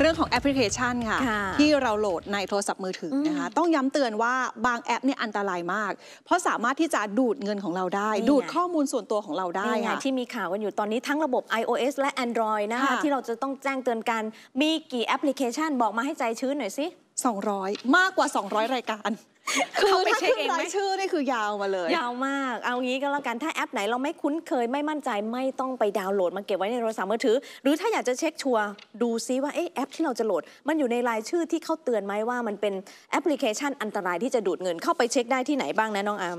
เรื่องของแอปพลิเคชันค่ะ ที่เราโหลดในโทรศัพท์มือถือนะคะ ต้องย้ำเตือนว่าบางแอปเนี่ยอันตรายมาก เพราะสามารถที่จะดูดเงินของเราได้ ดูดข้อมูลส่วนตัวของเราได้ค่ะที่มีข่าวกันอยู่ตอนนี้ทั้งระบบ iOS และ Android นะคะคะ ที่เราจะต้องแจ้งเตือนกัน มีกี่แอปพลิเคชันบอกมาให้ใจชื้นหน่อยสิ 200 มากกว่า 200รายการคือถ้าขึ้นรายชื่อนี่คือยาวมาเลย ยาวมาก เอางี้ก็แล้วกัน ถ้าแอปไหน เราไม่คุ้นเคยไม่มั่นใจไม่ต้องไปดาวน์โหลดมาเก็บไว้ในโทรศัพท์มือถือ หรือถ้าอยากจะเช็คชัวร์ดูซิว่าอแอปที่เราจะโหลด มันอยู่ในรายชื่อที่เขาเตือนไหมว่ามันเป็นแอปพลิเคชันอันตรายที่จะดูดเงินเข้าไปเช็คได้ที่ไหนบ้างนะน้องอาร์ม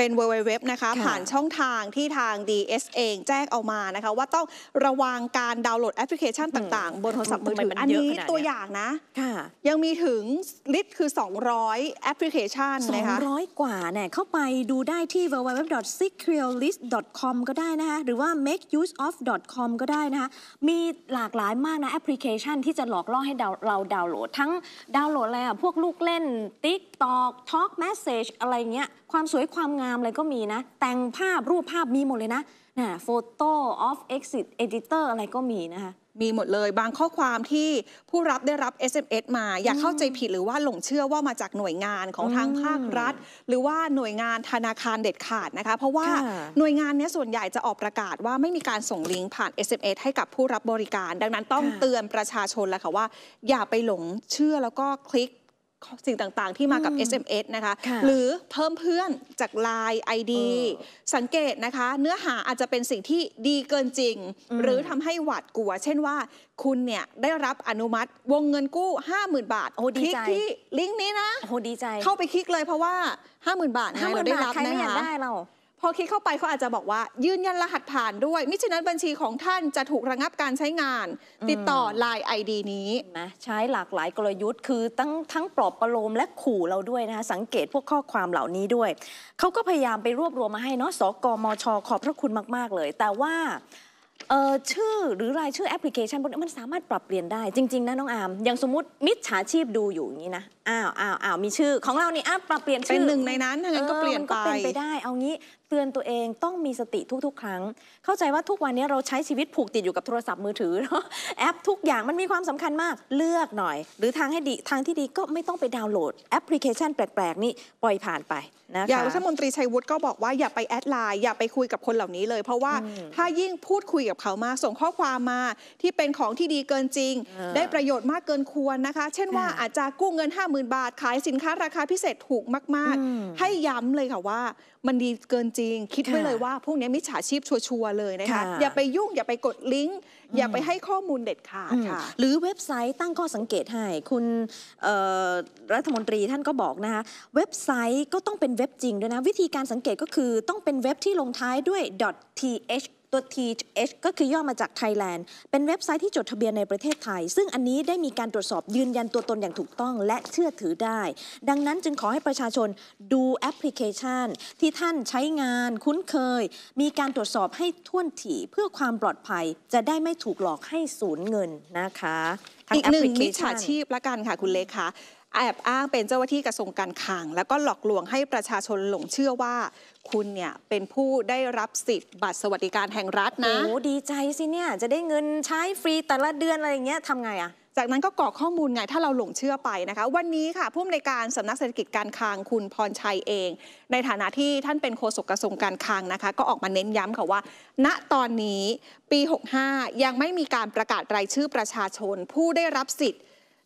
เป็นเเว็บว็บนะคะ ผ่านช่องทางที่ทาง DS เอง แจ้งเอามานะคะ ว่าต้องระวังการดาวน์โหลดแอปพลิเคชันต่างๆ บนโทรศัพท์มือถืออันนี้ตัวอย่างนะยังมีถึง ลิสต์คือ 200 แอปพลิเคชันนะคะ200 กว่าเนี่ยเข้าไปดูได้ที่ w w w s e c r e l i s t c o m ก็ได้นะคะหรือว่า make use of com ก็ได้นะคะมีหลากหลายมากนะ แอปพลิเคชัน ที่จะหลอกล่อให้เราดาวน์โหลดทั้งดาวน์โหลดอะไรอะพวกลูกเล่นติ๊กตอกท็อกแมสเซจอะไรเงี้ยความสวยความงามามอะไรก็มีนะแต่งภาพรูปภาพมีหมดเลยนะนะโฟโต้ออฟเอ็กซิสเอดิเตอร์อะไรก็มีนะคะมีหมดเลยบางข้อความที่ผู้รับได้รับ SMS มาอย่าเข้าใจผิดหรือว่าหลงเชื่อว่ามาจากหน่วยงานของทางภาครัฐ หรือว่าหน่วยงานธนาคารเด็ดขาดนะคะ เพราะว่าหน่วยงานนี้ส่วนใหญ่จะออกประกาศว่าไม่มีการส่งลิงก์ผ่าน SMS ให้กับผู้รับบริการ ดังนั้นต้องเตือนประชาชนแล้วค่ะว่าอย่าไปหลงเชื่อแล้วก็คลิกสิ่งต่าง ๆ ที่มากับ SMS นะคะคะ หรือเพิ่มเพื่อนจาก Line ID สังเกตนะคะ เนื้อหาอาจจะเป็นสิ่งที่ดีเกินจริง หรือทำให้หวาดกลัว เช่นว่า คุณเนี่ย ได้รับอนุมัติ วงเงินกู้50,000 บาท โอ้ดีใจคลิกที่ลิงก์นี้นะ โอ้ดีใจ เข้าไปคลิกเลยเพราะว่า 50,000 บาทห้เราได้รับนะคะใครไม่อยากได้เราพอคลิกเข้าไปเขาอาจจะบอกว่ายืนยันรหัสผ่านด้วย มิฉะนั้นบัญชีของท่านจะถูกระงับการใช้งาน ติดต่อ Line ID นี้นะใช้หลากหลายกลยุทธ์คือทั้งทั้งปลอบประโลมและขู่เราด้วยนะคะสังเกตพวกข้อความเหล่านี้ด้วยเขาก็พยายามไปรวบรวมมาให้เนาะสกมชขอบพระคุณมากๆเลย แต่ว่าเอ่อชื่อหรือรายชื่อแอปพลิเคชันพวกนี้มันสามารถปรับเปลี่ยนได้จริง ๆนะน้องอาร์มอย่างสมมติมิจฉาชีพดูอยู่อย่างนี้นะ อ้าวอ้าวอ้าวมีชื่อของเรานี่อ้าวปรับเปลี่ยนชื่อ เป็นหนึ่งในนั้นถ้างั้นก็เปลี่ยนไปก็เป็นไปได้ เอางี้เตือนตัวเองต้องมีสติทุก ๆ ครั้ง เข้าใจว่าทุกวันนี้เราใช้ชีวิตผูกติดอยู่กับโทรศัพท์มือถือเนาะแอปทุกอย่างมันมีความสำคัญมากเลือกหน่อย หรือทางให้ดีทางที่ดีก็ไม่ต้องไปดาวน์โหลดแอปพลิเคชันแปลกๆนี่ปล่อยผ่านไปนะะอย่างรัฐมนตรีชัยวุฒิก็บอกว่าอย่าไปแอดไลน์อย่าไปคุยกับคนเหล่านี้เลย เพราะว่าถ้ายิ่งพูดคุยกับเขามากส่งข้อความมาที่เป็นของที่ดีเกินจริง ได้ประโยชน์มากเกินควรนะคะ เช่นว่าอาจจะกู้เงิน 50,000 บาทขายสินค้าราคาพิเศษถูกมาก ๆ ให้ย้ำเลยค่ะว่ามันดีเกินจริง คิดไว้เลยว่าพวกนี้มิจฉาชีพชัวร์เลยนะคะ อย่าไปยุ่งอย่าไปกดลิงก์อย่าไปให้ข้อมูลเด็ดขาดค่ะ หรือเว็บไซต์ตั้งข้อสังเกตให้คุณรัฐมนตรีท่านก็บอกนะคะเว็บไซต์ก็ต้องเป็นเว็บจริงด้วยนะวิธีการสังเกตก็คือต้องเป็นเว็บที่ลงท้ายด้วย .th ตัว TH ก็คือย่อมาจาก Thailand เป็นเว็บไซต์ที่จดทะเบียนในประเทศไทย ซึ่งอันนี้ได้มีการตรวจสอบยืนยันตัวตนอย่างถูกต้องและเชื่อถือได้ ดังนั้นจึงขอให้ประชาชนดูแอปพลิเคชัน ที่ท่านใช้งาน คุ้นเคย มีการตรวจสอบให้ท่วนถี่เพื่อความปลอดภัย จะได้ไม่ถูกหลอกให้สูญเงินนะคะอีกหนึ่งมิจฉาชีพละกันค่ะ คุณเลขาแอบอ้างเป็นเจ้าหน้าที่กระทรวงการคลัง แล้วก็หลอกลวงให้ประชาชนหลงเชื่อว่า คุณเนี่ยเป็นผู้ได้รับสิทธิ์บัตรสวัสดิการแห่งรัฐนะโอ้ดีใจสิเนี่ย จะได้เงินใช้ฟรีแต่ละเดือนอะไรอย่างเงี้ยทำไงอะจากนั้นก็กรอกข้อมูลไงถ้าเราหลงเชื่อไปนะคะวันนี้ค่ะผู้อำนวยการสำนักเศรษฐกิจการคลังคุณพรชัยเอง ในฐานะที่ท่านเป็นโฆษกกระทรวงการคลังนะคะก็ออกมาเน้นย้ำค่ะว่า ณตอนนี้ปี 65 ยังไม่มีการประกาศรายชื่อประชาชน ผู้ได้รับสิทธิ์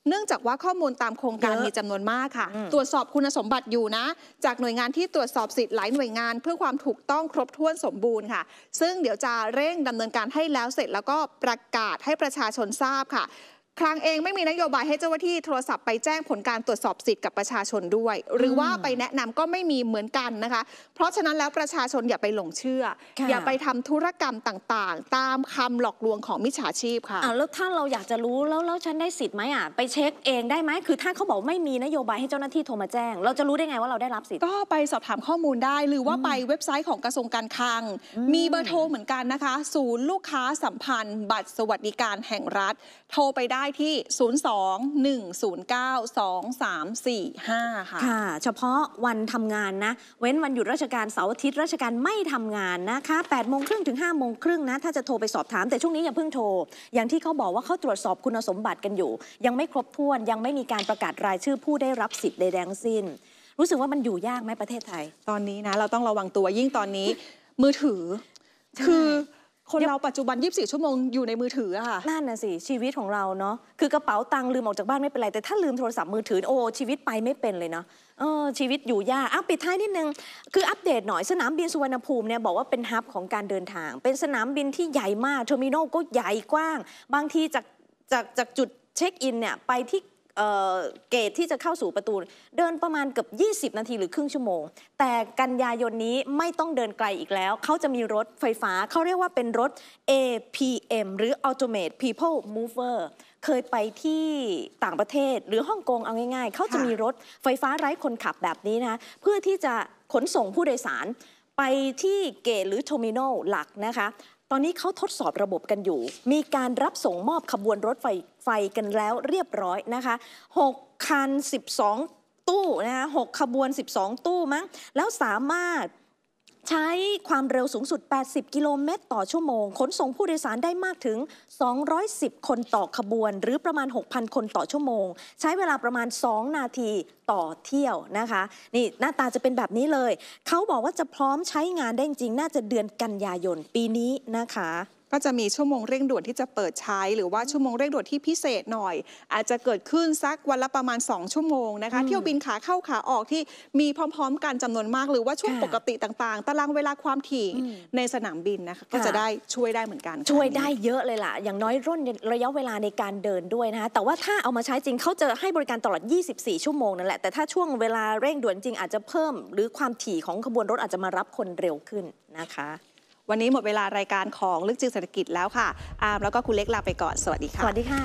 เนื่องจากว่าข้อมูลตามโครงการมีจำนวนมากค่ะ ตรวจสอบคุณสมบัติอยู่นะ จากหน่วยงานที่ตรวจสอบสิทธิ์หลายหน่วยงาน เพื่อความถูกต้องครบถ้วนสมบูรณ์ค่ะ ซึ่งเดี๋ยวจะเร่งดำเนินการให้แล้วเสร็จแล้วก็ประกาศให้ประชาชนทราบค่ะคลังเองไม่มีนโยบายให้เจ้าหน้าที่โทรศัพท์ไปแจ้งผลการตรวจสอบสิทธิ์กับประชาชนด้วย หรือว่าไปแนะนำก็ไม่มีเหมือนกันนะคะ เพราะฉะนั้นแล้วประชาชนอย่าไปหลงเชื่อ อย่าไปทำธุรกรรมต่างๆ ตามคำหลอกลวงของมิจฉาชีพค่ะอ้าวแล้วถ้าเราอยากจะรู้แล้วแล้วฉันได้สิทธิ์ไหมอ่ะไปเช็คเองได้ไหมคือถ้าเขาบอกไม่มีนโยบายให้เจ้าหน้าที่โทรมาแจ้ง เราจะรู้ได้ไงว่าเราได้รับสิทธิ์ก็ไปสอบถามข้อมูลได้ หรือว่าไปเว็บไซต์ของกระทรวงการคลัง มีเบอร์โทรเหมือนกันนะคะ ศูนย์ลูกค้าสัมพันธ์ บัตรสวัสดิการแห่งรัฐ โทรไปได้ได้ที่ 021092345 ค่ะ ค่ะ เฉพาะวันทำงานนะ เว้นวันหยุดราชการเสาร์อาทิตย์ราชการไม่ทำงานนะคะ8โมงครึ่งถึง5โมงครึ่งนะ ถ้าจะโทรไปสอบถาม แต่ช่วงนี้อย่าเพิ่งโทร อย่างที่เขาบอกว่าเขาตรวจสอบคุณสมบัติกันอยู่ ยังไม่ครบถ้วน ยังไม่มีการประกาศรายชื่อผู้ได้รับสิทธิ์ใดแดงสิ้น รู้สึกว่ามันอยู่ยากไหมประเทศไทย ตอนนี้นะ เราต้องระวังตัวยิ่งตอนนี้มือถือคือคนเราปัจจุบัน 24 ชั่วโมงอยู่ในมือถืออะค่ะ นั่นน่ะสิชีวิตของเราเนาะ คือกระเป๋าตังค์ลืมออกจากบ้านไม่เป็นไรแต่ถ้าลืมโทรศัพท์มือถือโอ้ชีวิตไปไม่เป็นเลยเนาะเออชีวิตอยู่ยาก อ่ะปิดท้ายนิดนึงคืออัปเดตหน่อยสนามบินสุวรรณภูมิเนี่ยบอกว่าเป็นฮับของการเดินทาง เป็นสนามบินที่ใหญ่มากเทอร์มินอลก็ใหญ่กว้าง บางทีจากจากจากจุดเช็คอินเนี่ยไปที่เกตที่จะเข้าสู่ประตูเดินประมาณเกือบ20 นาที หรือครึ่งชั่วโมง แต่กันยายนนี้ไม่ต้องเดินไกลอีกแล้วเขาจะมีรถไฟฟ้าเขาเรียกว่าเป็นรถ APM หรือ Automate People Mover เคยไปที่ต่างประเทศหรือฮ่องกงเอาง่ายๆเขาจะมีรถไฟฟ้าไร้คนขับแบบนี้นะเพื่อที่จะขนส่งผู้โดยสารไปที่เกตหรือโทมิโนหลักนะคะ ตอนนี้เขาทดสอบระบบกันอยู่ มีการรับส่งมอบขบวนรถไฟไฟกันแล้วเรียบร้อยนะคะ6คัน12ตู้นะคะ6ขบวน 12 ตู้มั้ง แล้วสามารถใช้ความเร็วสูงสุด 80 กิโลเมตรต่อชั่วโมง ขนส่งผู้โดยสารได้มากถึง 210 คนต่อขบวน หรือประมาณ 6,000 คนต่อชั่วโมง ใช้เวลาประมาณ 2 นาทีต่อเที่ยวนะคะ นี่ หน้าตาจะเป็นแบบนี้เลย เขาบอกว่าจะพร้อมใช้งานได้จริงน่าจะเดือนกันยายนปีนี้นะคะก็จะมีชั่วโมงเร่งด่วนที่จะเปิดใช้ หรือว่าชั่วโมงเร่งด่วนที่พิเศษหน่อย อาจจะเกิดขึ้นสักวันละประมาณ 2 ชั่วโมงนะคะ เที่ยวบินขาเข้าขาออกที่มีพร้อมๆกันจำนวนมาก หรือว่าช่วงปกติต่างๆตารางเวลาความถี่ในสนามบินนะคะก็จะได้ช่วยได้เหมือนกัน ช่วยได้เยอะเลยล่ะ อย่างน้อยร่นระยะเวลาในการเดินด้วยนะคะแต่ว่าถ้าเอามาใช้จริงเขาจะให้บริการตลอด 24 ชั่วโมงนั่นแหละแต่ถ้าช่วงเวลาเร่งด่วนจริงอาจจะเพิ่มหรือ ความถี่ของขบวนรถอาจจะมารับคนเร็วขึ้นนะคะวันนี้หมดเวลารายการของ ลึกจึงเศรษฐกิจแล้วค่ะ อามแล้วก็คุณเล็กลาไปก่อน สวัสดีค่ะ สวัสดีค่ะ